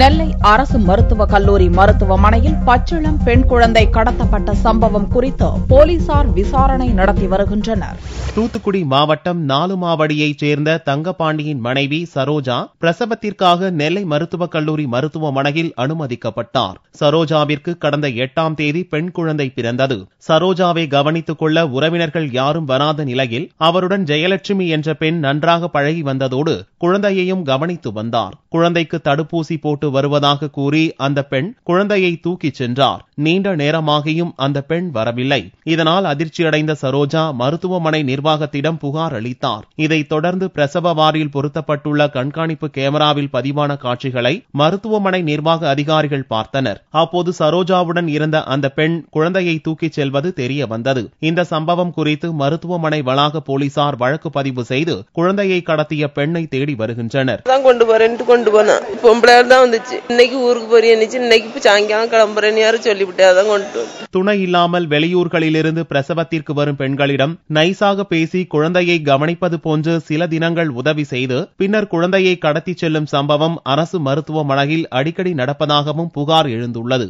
நெல்லை அரசு மருத்துவக் கல்லூரி மருத்துவமனையில் பச்சிளம் பெண் குழந்தை கடத்தப்பட்ட சம்பவம் குறித்து போலீசார் விசாரணை நடத்தி வருகின்றனர் தூத்துக்குடி மாவட்டம் நாலுமாவடியைச் சேர்ந்த தங்கபாண்டியின் மனைவி சரோஜா பிரசவத்திற்காக நெல்லை மருத்துவக் கல்லூரி மருத்துவமனையில் அனுமதிக்கப்பட்டார் சரோஜாவிற்கு கடந்த எட்டாம் தேதி பெண் குழந்தை பிறந்தது சரோஜாவை கவனித்துக் கொள்ள உறவினர்கள் யாரும் வராத நிலையில் அவருடன் ஜெயலட்சுமி என்ற பெண் நன்றாக பழகி வந்ததோடு குழந்தையையும் கவனித்து வந்தார் குழந்தைக்கு தடுப்பூசி போட்டு கொண்டு வருவதாக கூறி அந்த பெண் குழந்தையை தூக்கிச் சென்றார் நீண்ட நேரமாகியும் அந்த பெண் வரவில்லை இதனால் அதிர்ச்சியடைந்த சரோஜா மருத்துவமனை நிர்வாகத்திடம் புகார் அளித்தார் இதைத் தொடர்ந்து பிரசவ வாரியில் பொருத்தப்பட்டுள்ள கண்காணிப்பு கேமராவில் பதிவான காட்சிகளை மருத்துவமனை நிர்வாக அதிகாரிகள் பார்த்தனர் அப்போது சரோஜாவுடன் இருந்த அந்த பெண் குழந்தையை தூக்கிச் செல்வது தெரிய வந்தது இந்த சம்பவம் குறித்து மருத்துவமனை வளாக போலீசார் வழக்கு பதிவு செய்து குழந்தையை கடத்திய பெண்ணை தேடி வருகின்றனர் கொண்டு கொண்டு தான் இருந்துச்சு இன்னைக்கு ஊருக்கு போறியன்னுச்சு இன்னைக்கு சாயங்காலம் கிளம்புறேன்னு யாரும் சொல்லிவிட்டு கொண்டு துணை இல்லாமல் வெளியூர்களிலிருந்து பிரசவத்திற்கு வரும் பெண்களிடம் நைசாக பேசி குழந்தையை கவனிப்பது போன்று சில தினங்கள் உதவி செய்து பின்னர் குழந்தையை கடத்தி செல்லும் சம்பவம் அரசு மருத்துவமனையில் அடிக்கடி நடப்பதாகவும் புகார் எழுந்துள்ளது